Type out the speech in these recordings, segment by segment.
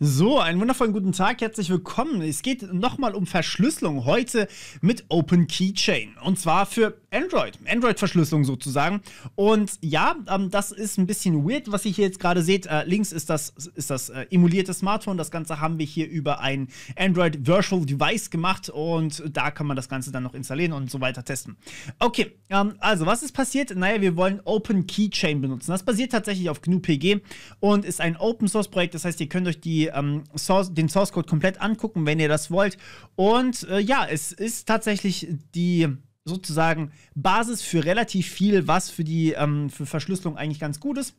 So, einen wundervollen guten Tag, herzlich willkommen. Es geht nochmal um Verschlüsselung heute mit Open Keychain und zwar für Android, Android-Verschlüsselung sozusagen. Und ja, ähm, das ist ein bisschen weird, was ihr hier jetzt gerade seht. Äh, links ist das, ist das äh, emulierte Smartphone. Das Ganze haben wir hier über ein Android Virtual Device gemacht und da kann man das Ganze dann noch installieren und so weiter testen. Okay, ähm, also was ist passiert? Naja, wir wollen Open Keychain benutzen. Das basiert tatsächlich auf GNU PG und ist ein Open Source Projekt. Das heißt, ihr könnt euch die ähm, Source, den Source Code komplett angucken, wenn ihr das wollt. Und äh, ja, es ist tatsächlich die sozusagen Basis für relativ viel, was für die ähm, für Verschlüsselung eigentlich ganz gut ist.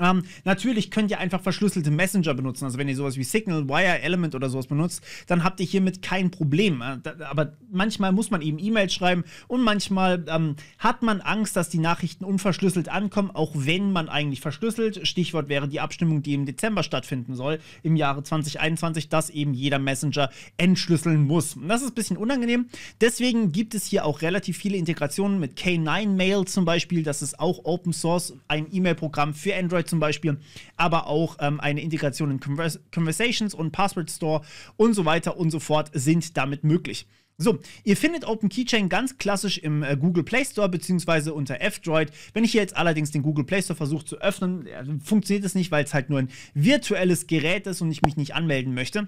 Ähm, natürlich könnt ihr einfach verschlüsselte Messenger benutzen. Also wenn ihr sowas wie Signal, Wire, Element oder sowas benutzt, dann habt ihr hiermit kein Problem. Äh, aber manchmal muss man eben E-Mails schreiben und manchmal ähm, hat man Angst, dass die Nachrichten unverschlüsselt ankommen, auch wenn man eigentlich verschlüsselt. Stichwort wäre die Abstimmung, die im Dezember stattfinden soll, im Jahre 2021, dass eben jeder Messenger entschlüsseln muss. Und das ist ein bisschen unangenehm. Deswegen gibt es hier auch relativ viele Integrationen mit K9 Mail zum Beispiel. Das ist auch Open Source, ein E-Mail-Programm für Android. Android zum Beispiel, aber auch ähm, eine Integration in Convers Conversations und Password Store und so weiter und so fort sind damit möglich. So, ihr findet Open Keychain ganz klassisch im äh, Google Play Store beziehungsweise unter F-Droid. Wenn ich hier jetzt allerdings den Google Play Store versuche zu öffnen, äh, funktioniert es nicht, weil es halt nur ein virtuelles Gerät ist und ich mich nicht anmelden möchte.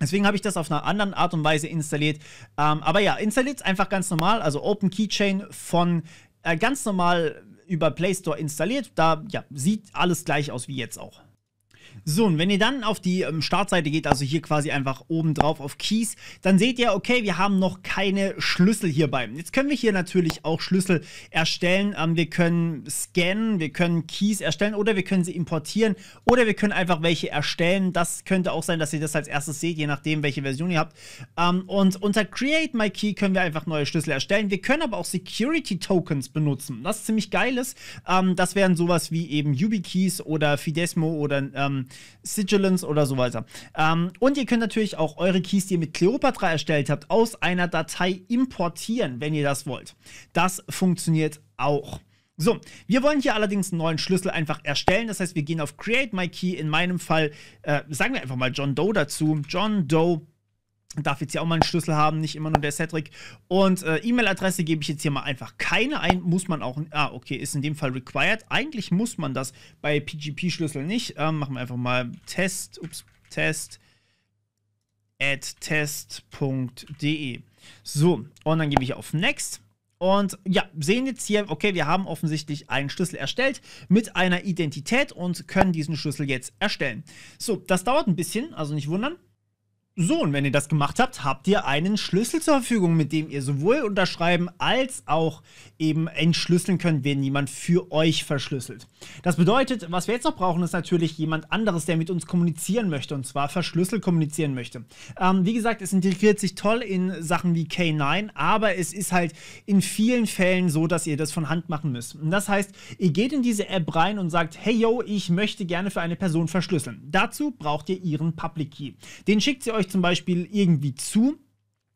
Deswegen habe ich das auf einer anderen Art und Weise installiert. Ähm, aber ja, installiert es einfach ganz normal. Also Open Keychain von äh, ganz normal über Play Store installiert. Da ja, sieht alles gleich aus wie jetzt auch. So, und wenn ihr dann auf die ähm, Startseite geht, also hier quasi einfach oben drauf auf Keys, dann seht ihr, okay, wir haben noch keine Schlüssel hierbei. Jetzt können wir hier natürlich auch Schlüssel erstellen. Ähm, wir können scannen, wir können Keys erstellen oder wir können sie importieren oder wir können einfach welche erstellen. Das könnte auch sein, dass ihr das als erstes seht, je nachdem, welche Version ihr habt. Ähm, und unter Create My Key können wir einfach neue Schlüssel erstellen. Wir können aber auch Security Tokens benutzen. Das ist ziemlich ähm, geiles. das wären sowas wie eben YubiKeys oder Fidesmo oder ähm, Sigilance oder so weiter. Ähm, und ihr könnt natürlich auch eure Keys, die ihr mit Cleopatra erstellt habt, aus einer Datei importieren, wenn ihr das wollt. Das funktioniert auch. So, wir wollen hier allerdings einen neuen Schlüssel einfach erstellen. Das heißt, wir gehen auf Create My Key. In meinem Fall äh, sagen wir einfach mal John Doe dazu. John Doe Darf jetzt ja auch mal einen Schlüssel haben, nicht immer nur der Cedric. Und äh, E-Mail-Adresse gebe ich jetzt hier mal einfach keine ein. Muss man auch. Ah, okay, ist in dem Fall required. Eigentlich muss man das bei PGP-Schlüsseln nicht. Ähm, machen wir einfach mal Test. Ups, Test at test.de. So, und dann gebe ich auf Next. Und ja, sehen jetzt hier, okay, wir haben offensichtlich einen Schlüssel erstellt mit einer Identität und können diesen Schlüssel jetzt erstellen. So, das dauert ein bisschen, also nicht wundern. So, und wenn ihr das gemacht habt, habt ihr einen Schlüssel zur Verfügung, mit dem ihr sowohl unterschreiben als auch eben entschlüsseln könnt, wenn jemand für euch verschlüsselt. Das bedeutet, was wir jetzt noch brauchen, ist natürlich jemand anderes, der mit uns kommunizieren möchte, und zwar verschlüsselt kommunizieren möchte. Ähm, wie gesagt, es integriert sich toll in Sachen wie K9, aber es ist halt in vielen Fällen so, dass ihr das von Hand machen müsst. Und das heißt, ihr geht in diese App rein und sagt, hey yo, ich möchte gerne für eine Person verschlüsseln. Dazu braucht ihr ihren Public Key. Den schickt sie euch euch zum Beispiel irgendwie zu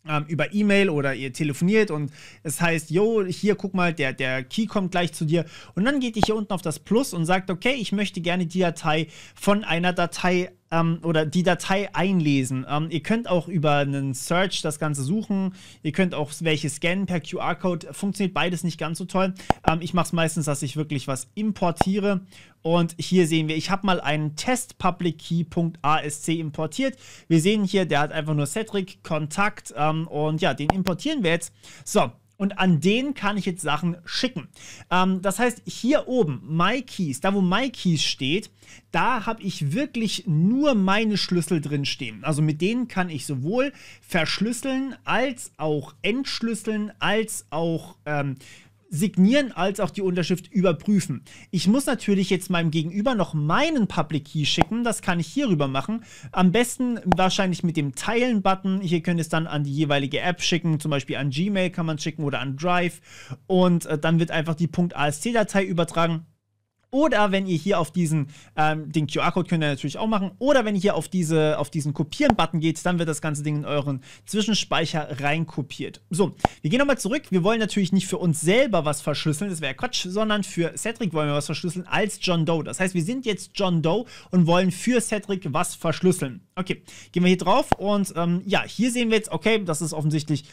ähm, über E-Mail oder ihr telefoniert und es heißt, yo, hier guck mal, der, der Key kommt gleich zu dir. Und dann geht ihr hier unten auf das Plus und sagt, okay, ich möchte gerne die Datei von einer Datei ähm, oder die Datei einlesen. Ähm, ihr könnt auch über einen Search das Ganze suchen. Ihr könnt auch welche scannen per QR-Code. Funktioniert beides nicht ganz so toll. Ähm, ich mache es meistens, dass ich wirklich was importiere. Und hier sehen wir, ich habe mal einen Test Public Key.asc importiert. Wir sehen hier, der hat einfach nur Cedric Kontakt. Ähm, und ja, den importieren wir jetzt. So, und an den kann ich jetzt Sachen schicken. Ähm, das heißt, hier oben, My Keys, da wo My Keys steht, da habe ich wirklich nur meine Schlüssel drin stehen. Also mit denen kann ich sowohl verschlüsseln als auch entschlüsseln als auch ähm, signieren als auch die Unterschrift überprüfen. Ich muss natürlich jetzt meinem Gegenüber noch meinen Public Key schicken. Das kann ich hierüber machen. Am besten wahrscheinlich mit dem Teilen-Button. Hier könnt ihr es dann an die jeweilige App schicken. Zum Beispiel an Gmail kann man schicken oder an Drive. Und äh, dann wird einfach die .ast-Datei übertragen. Oder wenn ihr hier auf diesen, ähm, den QR-Code könnt ihr natürlich auch machen. Oder wenn ihr hier auf, diese, auf diesen Kopieren-Button geht, dann wird das ganze Ding in euren Zwischenspeicher reinkopiert. So, wir gehen nochmal zurück. Wir wollen natürlich nicht für uns selber was verschlüsseln, das wäre Quatsch, sondern für Cedric wollen wir was verschlüsseln als John Doe. Das heißt, wir sind jetzt John Doe und wollen für Cedric was verschlüsseln. Okay, gehen wir hier drauf und ähm, ja, hier sehen wir jetzt, okay, das ist offensichtlich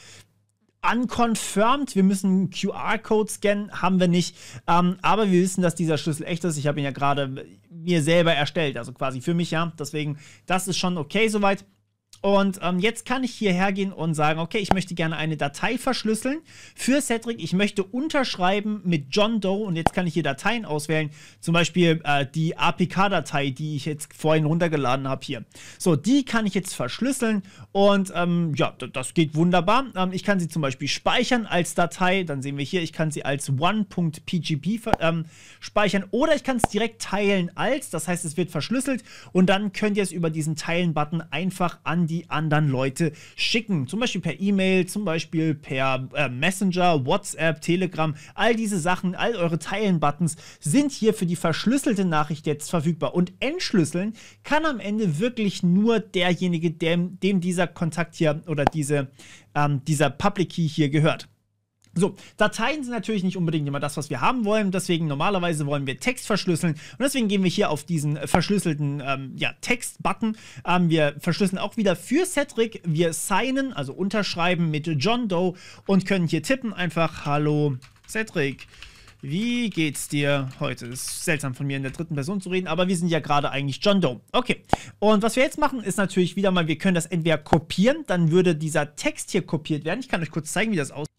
unconfirmed. Wir müssen QR-Code scannen, haben wir nicht. Ähm, aber wir wissen, dass dieser Schlüssel echt ist. Ich habe ihn ja gerade mir selber erstellt, also quasi für mich, ja. Deswegen, das ist schon okay soweit. Und ähm, jetzt kann ich hierher gehen und sagen, okay, ich möchte gerne eine Datei verschlüsseln für Cedric. Ich möchte unterschreiben mit John Doe und jetzt kann ich hier Dateien auswählen. Zum Beispiel äh, die APK-Datei, die ich jetzt vorhin runtergeladen habe hier. So, die kann ich jetzt verschlüsseln und ähm, ja, das geht wunderbar. Ähm, ich kann sie zum Beispiel speichern als Datei. Dann sehen wir hier, ich kann sie als one.pgp ähm, speichern oder ich kann es direkt teilen als. Das heißt, es wird verschlüsselt und dann könnt ihr es über diesen Teilen-Button einfach an die die anderen Leute schicken. Zum Beispiel per E-Mail, zum Beispiel per äh, Messenger, WhatsApp, Telegram. All diese Sachen, all eure Teilen-Buttons sind hier für die verschlüsselte Nachricht jetzt verfügbar. Und entschlüsseln kann am Ende wirklich nur derjenige, dem, dem dieser Kontakt hier oder diese, ähm, dieser Public Key hier gehört. So, Dateien sind natürlich nicht unbedingt immer das, was wir haben wollen. Deswegen normalerweise wollen wir Text verschlüsseln. Und deswegen gehen wir hier auf diesen äh, verschlüsselten ähm, ja, Text-Button. Ähm, wir verschlüsseln auch wieder für Cedric. Wir signen, also unterschreiben mit John Doe und können hier tippen einfach Hallo Cedric. Wie geht's dir heute? Ist seltsam von mir in der dritten Person zu reden, aber wir sind ja gerade eigentlich John Doe. Okay. Und was wir jetzt machen, ist natürlich wieder mal, wir können das entweder kopieren, dann würde dieser Text hier kopiert werden. Ich kann euch kurz zeigen, wie das aussieht.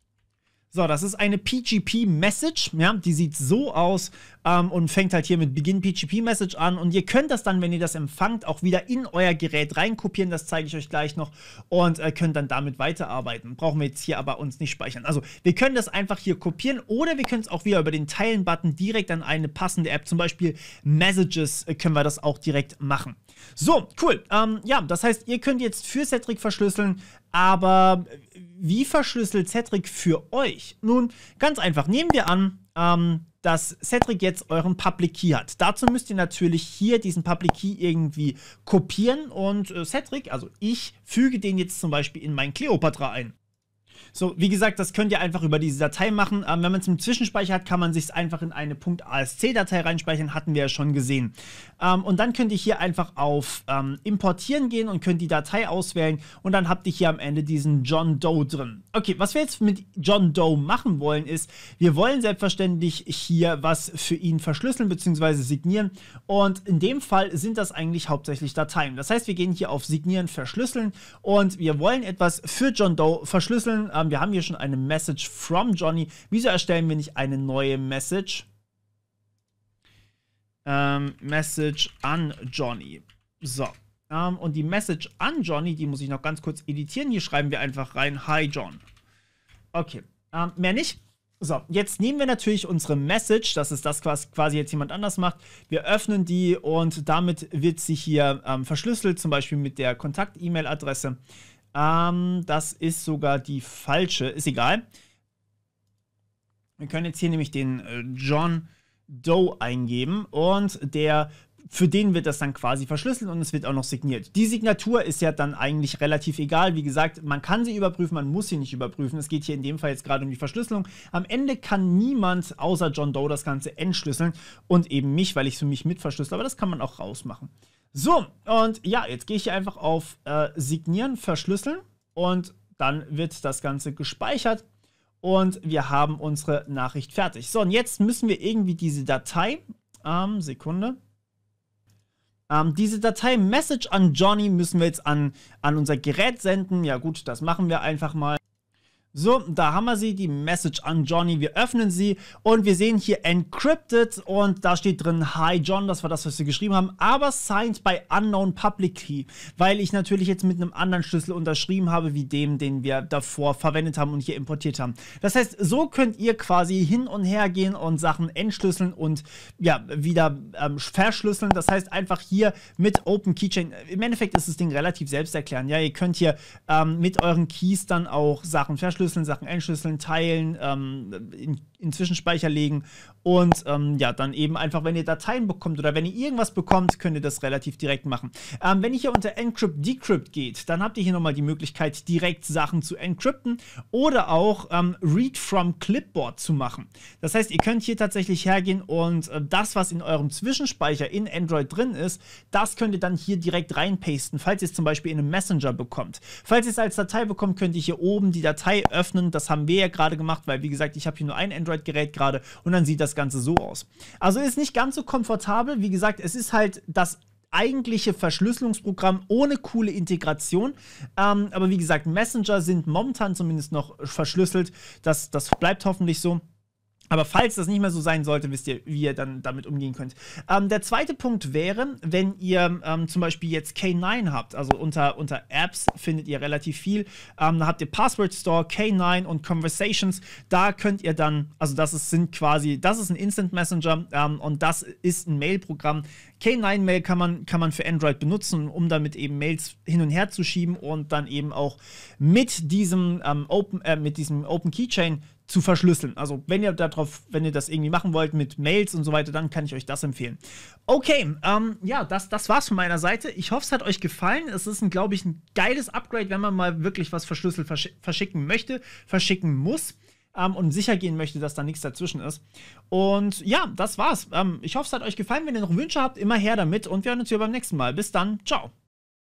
So, das ist eine PGP-Message, ja, die sieht so aus ähm, und fängt halt hier mit Begin PGP-Message an und ihr könnt das dann, wenn ihr das empfangt, auch wieder in euer Gerät reinkopieren, das zeige ich euch gleich noch und äh, könnt dann damit weiterarbeiten. Brauchen wir jetzt hier aber uns nicht speichern. Also, wir können das einfach hier kopieren oder wir können es auch wieder über den Teilen-Button direkt an eine passende App, zum Beispiel Messages, äh, können wir das auch direkt machen. So, cool. Ähm, ja, das heißt, ihr könnt jetzt für Cedric verschlüsseln, aber wie verschlüsselt Cedric für euch? Nun, ganz einfach, nehmen wir an, ähm, dass Cedric jetzt euren Public Key hat. Dazu müsst ihr natürlich hier diesen Public Key irgendwie kopieren und äh, Cedric, also ich, füge den jetzt zum Beispiel in mein Cleopatra ein. So, wie gesagt, das könnt ihr einfach über diese Datei machen. Ähm, wenn man es im Zwischenspeicher hat, kann man sich es einfach in eine .asc-Datei reinspeichern, hatten wir ja schon gesehen. Ähm, und dann könnt ihr hier einfach auf ähm, Importieren gehen und könnt die Datei auswählen und dann habt ihr hier am Ende diesen John Doe drin. Okay, was wir jetzt mit John Doe machen wollen, ist, wir wollen selbstverständlich hier was für ihn verschlüsseln bzw. signieren und in dem Fall sind das eigentlich hauptsächlich Dateien. Das heißt, wir gehen hier auf Signieren, Verschlüsseln und wir wollen etwas für John Doe verschlüsseln ähm, wir haben hier schon eine Message from Johnny. Wieso erstellen wir nicht eine neue Message? Ähm, Message an Johnny. So. Ähm, und die Message an Johnny, die muss ich noch ganz kurz editieren. Hier schreiben wir einfach rein, Hi John. Okay. Ähm, mehr nicht. So, jetzt nehmen wir natürlich unsere Message, das ist das, was quasi jetzt jemand anders macht. Wir öffnen die und damit wird sie hier ähm, verschlüsselt, zum Beispiel mit der Kontakt-E-Mail-Adresse. Ähm, das ist sogar die falsche. Ist egal. Wir können jetzt hier nämlich den äh, John Doe eingeben und der für den wird das dann quasi verschlüsselt und es wird auch noch signiert. Die Signatur ist ja dann eigentlich relativ egal. Wie gesagt, man kann sie überprüfen, man muss sie nicht überprüfen. Es geht hier in dem Fall jetzt gerade um die Verschlüsselung. Am Ende kann niemand außer John Doe das Ganze entschlüsseln und eben mich, weil ich es für mich mitverschlüssel. Aber das kann man auch rausmachen. So, und ja, jetzt gehe ich hier einfach auf äh, Signieren, Verschlüsseln und dann wird das Ganze gespeichert und wir haben unsere Nachricht fertig. So, und jetzt müssen wir irgendwie diese Datei, ähm, Sekunde, ähm, diese Datei Message an Johnny müssen wir jetzt an, an unser Gerät senden. Ja gut, das machen wir einfach mal. So, da haben wir sie, die Message an Johnny. Wir öffnen sie und wir sehen hier encrypted und da steht drin Hi John, das war das, was wir geschrieben haben, aber signed by unknown public key, weil ich natürlich jetzt mit einem anderen Schlüssel unterschrieben habe, wie dem, den wir davor verwendet haben und hier importiert haben. Das heißt, so könnt ihr quasi hin und her gehen und Sachen entschlüsseln und ja, wieder ähm, verschlüsseln. Das heißt, einfach hier mit Open Keychain, im Endeffekt ist das Ding relativ selbsterklärend. Ja, ihr könnt hier ähm, mit euren Keys dann auch Sachen verschlüsseln verschlüsseln, Sachen entschlüsseln, teilen, ähm, in, in, Zwischenspeicher legen und ähm, ja, dann eben einfach, wenn ihr Dateien bekommt oder wenn ihr irgendwas bekommt, könnt ihr das relativ direkt machen. Ähm, wenn ihr hier unter Encrypt Decrypt geht, dann habt ihr hier nochmal die Möglichkeit, direkt Sachen zu encrypten oder auch ähm, Read from Clipboard zu machen. Das heißt, ihr könnt hier tatsächlich hergehen und äh, das, was in eurem Zwischenspeicher in Android drin ist, das könnt ihr dann hier direkt reinpasten, falls ihr es zum Beispiel in einem Messenger bekommt. Falls ihr es als Datei bekommt, könnt ihr hier oben die Datei öffnen. Das haben wir ja gerade gemacht, weil wie gesagt, ich habe hier nur ein Android-Gerät gerade und dann sieht das Ganze so aus. Also ist nicht ganz so komfortabel. Wie gesagt, es ist halt das eigentliche Verschlüsselungsprogramm ohne coole Integration. Ähm, aber wie gesagt, Messenger sind momentan zumindest noch verschlüsselt. Das, das bleibt hoffentlich so. Aber falls das nicht mehr so sein sollte, wisst ihr, wie ihr dann damit umgehen könnt. Ähm, der zweite Punkt wäre, wenn ihr ähm, zum Beispiel jetzt K9 habt, also unter, unter Apps findet ihr relativ viel. Ähm, da habt ihr Password Store, K9 und Conversations. Da könnt ihr dann, also das ist, sind quasi, das ist ein Instant Messenger ähm, und das ist ein Mail-Programm. K9 Mail kann man, kann man für Android benutzen, um damit eben Mails hin und her zu schieben und dann eben auch mit diesem ähm, Open, äh, mit diesem Open Keychain zu verschlüsseln. Also wenn ihr darauf, wenn ihr das irgendwie machen wollt mit Mails und so weiter, dann kann ich euch das empfehlen. Okay, ähm, ja, das, das war's von meiner Seite. Ich hoffe, es hat euch gefallen. Es ist, glaube ich, ein geiles Upgrade, wenn man mal wirklich was verschlüsselt versch verschicken möchte, verschicken muss. Ähm, und sicher gehen möchte, dass da nichts dazwischen ist. Und ja, das war's. Ähm, ich hoffe, es hat euch gefallen. Wenn ihr noch Wünsche habt, immer her damit. Und wir hören uns hier beim nächsten Mal. Bis dann. Ciao.